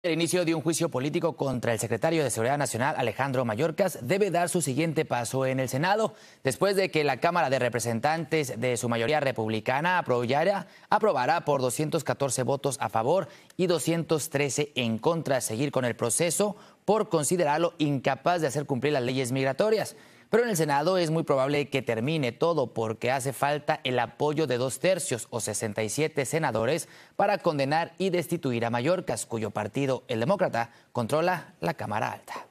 El inicio de un juicio político contra el secretario de Seguridad Nacional, Alejandro Mayorkas, debe dar su siguiente paso en el Senado, después de que la Cámara de Representantes de su mayoría republicana aprobara aprobará por 214 votos a favor y 213 en contra seguir con el proceso por considerarlo incapaz de hacer cumplir las leyes migratorias. Pero en el Senado es muy probable que termine todo porque hace falta el apoyo de dos tercios o 67 senadores para condenar y destituir a Mallorcas, cuyo partido, el Demócrata, controla la Cámara Alta.